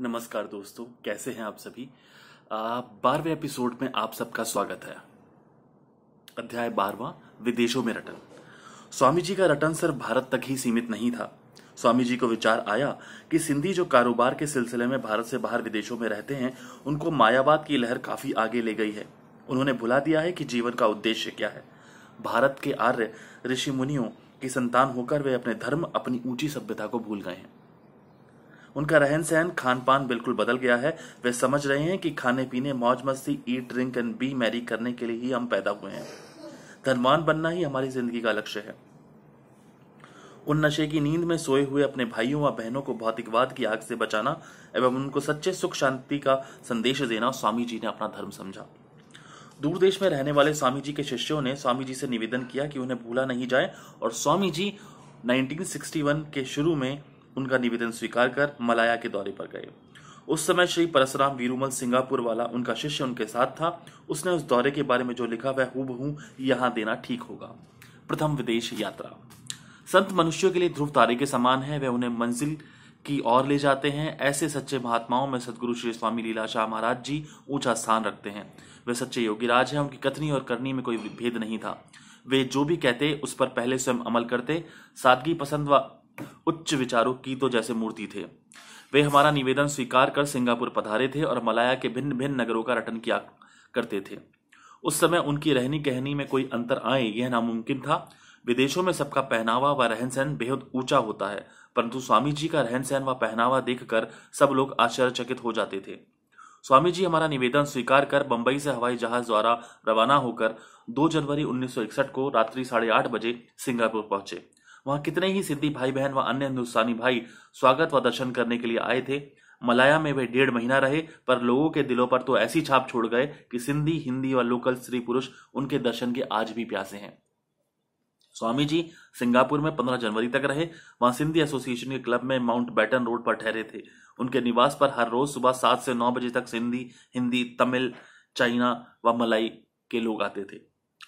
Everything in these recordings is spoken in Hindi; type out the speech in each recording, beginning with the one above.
नमस्कार दोस्तों कैसे हैं आप सभी बारहवें एपिसोड में आप सबका स्वागत है अध्याय बारवा विदेशों में रटन स्वामी जी का रटन सिर्फ भारत तक ही सीमित नहीं था स्वामी जी को विचार आया कि सिंधी जो कारोबार के सिलसिले में भारत से बाहर विदेशों में रहते हैं उनको मायावाद की लहर काफी आगे ले गई है उन्होंने भुला दिया है कि जीवन का उद्देश्य क्या है भारत के आर्य ऋषि मुनियों की संतान होकर वे अपने धर्म अपनी ऊंची सभ्यता को भूल गए हैं उनका रहन सहन खान पान बिल्कुल बदल गया है वे समझ रहे हैं कि खाने पीने मौज मस्ती eat drink and be merry करने के लिए ही हम पैदा हुए हैं धनवान बनना ही हमारी जिंदगी का लक्ष्य है उन नशे की नींद में सोए हुए अपने भाइयों व बहनों को भौतिकवाद की आग से बचाना एवं उनको सच्चे सुख शांति का संदेश देना स्वामी जी ने अपना धर्म समझा दूर देश में रहने वाले स्वामी जी के शिष्यों ने स्वामी जी से निवेदन किया कि उन्हें भूला नहीं जाए और स्वामी जी 1961 के शुरू में उनका निवेदन स्वीकार कर मलाया के दौरे पर गए उस समय श्री परसराम वीरूमल सिंगापुर वाला उनका शिष्य उनके साथ था उसने उस दौरे के बारे में जो लिखा वह हूबहू यहां देना ठीक होगा प्रथम विदेश यात्रा संत मनुष्यों के लिए ध्रुव तारे के समान है वे उन्हें मंजिल की ओर ले जाते हैं ऐसे सच्चे महात्माओं में सदगुरु श्री स्वामी लीला शाह महाराज जी ऊंचा स्थान रखते हैं वे सच्चे योगीराज हैं उनकी कथनी और करनी में कोई भेद नहीं था वे जो भी कहते उस पर पहले स्वयं अमल करते सादगी पसंद व उच्च विचारों की तो जैसे मूर्ति थे वे हमारा निवेदन स्वीकार कर सिंगापुर पधारे थे और मलाया के भिन्न भिन्न नगरों का रटन किया करते थे उस समय उनकी रहनी कहनी में कोई अंतर आए यह नामुमकिन था विदेशों में सबका पहनावा व रहन सहन बेहद ऊंचा होता है परंतु स्वामी जी का रहन सहन व पहनावा देखकर सब लोग आश्चर्यचकित हो जाते थे स्वामी जी हमारा निवेदन स्वीकार कर बंबई से हवाई जहाज द्वारा रवाना होकर 2 जनवरी 1961 को रात्रि साढ़े आठ बजे सिंगापुर पहुंचे वहां कितने ही सिद्धि भाई बहन व अन्य हिंदुस्तानी भाई स्वागत व दर्शन करने के लिए आए थे मलाया में वे डेढ़ महीना रहे पर लोगों के दिलों पर तो ऐसी छाप छोड़ गए कि सिंधी हिंदी व लोकल स्त्री पुरुष उनके दर्शन के आज भी प्यासे हैं स्वामी जी सिंगापुर में 15 जनवरी तक रहे वहां सिंधी एसोसिएशन के क्लब में माउंट बैटन रोड पर ठहरे थे उनके निवास पर हर रोज सुबह सात से नौ बजे तक सिंधी हिंदी तमिल चाइना व मलाई के लोग आते थे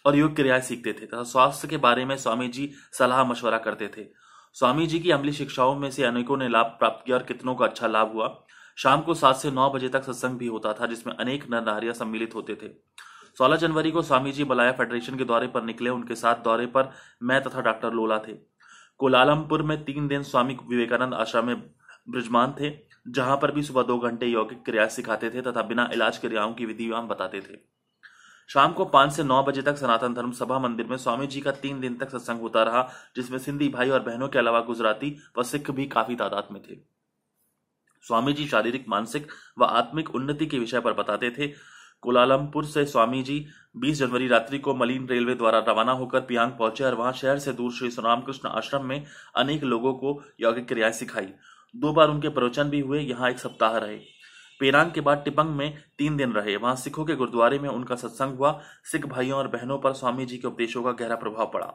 और योग क्रियाएं सीखते थे तथा स्वास्थ्य के बारे में स्वामी जी सलाह मशवरा करते थे स्वामी जी की अमली शिक्षाओं में से अनेकों ने लाभ प्राप्त किया और कितनों का अच्छा लाभ हुआ शाम को सात से नौ बजे तक सत्संग भी होता था जिसमें अनेक नर नारिया सम्मिलित होते थे सोलह जनवरी को स्वामी जी मलाया फेडरेशन के दौरे पर निकले उनके साथ दौरे पर मैं तथा डॉक्टर लोला थे कोलालमपुर में तीन दिन स्वामी विवेकानंद आश्रम में ब्रिजमान थे जहां पर भी सुबह दो घंटे यौगिक क्रिया सिखाते थे तथा बिना इलाज क्रियाओं की विधि बताते थे शाम को पांच से नौ बजे तक सनातन धर्म सभा मंदिर में स्वामी जी का तीन दिन तक सत्संग होता रहा जिसमें सिंधी भाई और बहनों के अलावा गुजराती व सिख भी काफी तादाद में थे स्वामी जी शारीरिक मानसिक व आत्मिक उन्नति के विषय पर बताते थे कोलालमपुर से स्वामी जी 20 जनवरी रात्रि को मलिन रेलवे द्वारा रवाना होकर पियांग पहुंचे और वहां शहर से दूर श्री रामकृष्ण कृष्ण आश्रम में अनेक लोगों को यौगिक क्रियाएं सिखाई दो बार उनके प्रवचन भी हुए यहाँ एक सप्ताह रहे पेरान के बाद टिपंग में तीन दिन रहे वहां सिखों के गुरुद्वारे में उनका सत्संग हुआ सिख भाइयों और बहनों पर स्वामी जी के उपदेशों का गहरा प्रभाव पड़ा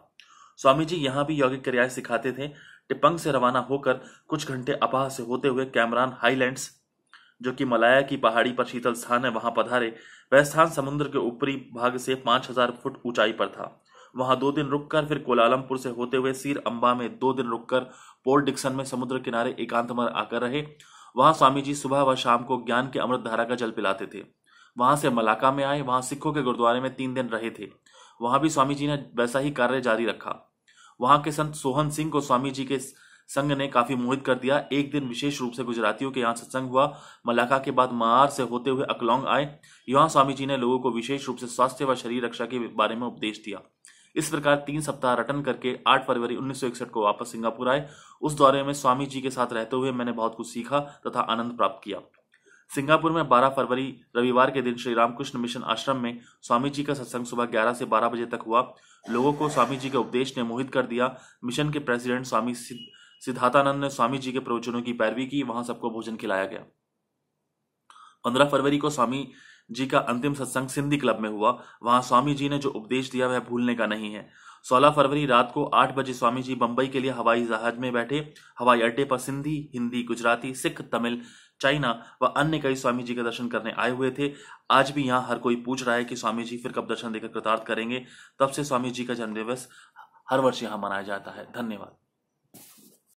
स्वामी जी यहाँ भी यौगिक क्रियाएं सिखाते थे टिपंग से रवाना होकर कुछ घंटे अपाह से होते हुए कैमरान हाईलैंड्स जो कि मलाया की पहाड़ी पर शीतल स्थान है वहां पधारे वह स्थान समुद्र के ऊपरी भाग से पांच हजार फुट ऊंचाई पर था वहां दो दिन रुककर फिर कोलालमपुर से होते हुए सीर अंबा में दो दिन रुककर पोल डिक्सन में समुद्र किनारे एकांत में आकर रहे वहां स्वामी जी सुबह व शाम को ज्ञान के अमृत धारा का जल पिलाते थे वहां से मलाका में आए वहां सिखों के गुरुद्वारे में तीन दिन रहे थे वहां भी स्वामी जी ने वैसा ही कार्य जारी रखा वहां के संत सोहन सिंह को स्वामी जी के संघ ने काफी मोहित कर दिया एक दिन विशेष रूप से गुजरातियों के यहाँ सत्संग हुआ मलाका के बाद मार से होते हुए अकलोंग आए यहाँ स्वामी जी ने लोगों को विशेष रूप से स्वास्थ्य व शरीर रक्षा के बारे में उपदेश दिया इस प्रकार तीन सप्ताह रटन करके 8 फरवरी 1961 को वापस सिंगापुर आए उस दौरे में स्वामी जी के साथ रहते हुए मैंने बहुत कुछ सीखा तथा आनंद प्राप्त किया सिंगापुर में 12 फरवरी रविवार के दिन श्री रामकृष्ण मिशन आश्रम में स्वामी जी का सत्संग सुबह 11 से 12 बजे तक हुआ लोगों को स्वामी जी के उपदेश ने मोहित कर दिया मिशन के प्रेसिडेंट स्वामी सिद्धार्थानंद ने स्वामी जी के प्रवचनों की पैरवी की वहां सबको भोजन खिलाया गया पंद्रह फरवरी को स्वामी जी का अंतिम सत्संग सिंधी क्लब में हुआ वहां स्वामी जी ने जो उपदेश दिया वह भूलने का नहीं है 16 फरवरी रात को 8 बजे स्वामी जी बंबई के लिए हवाई जहाज में बैठे हवाई अड्डे पर सिंधी हिंदी गुजराती सिख तमिल चाइना व अन्य कई स्वामी जी का दर्शन करने आए हुए थे आज भी यहाँ हर कोई पूछ रहा है कि स्वामी जी फिर कब दर्शन देकर कृतार्थ करेंगे तब से स्वामी जी का जन्म दिवस हर वर्ष यहाँ मनाया जाता है धन्यवाद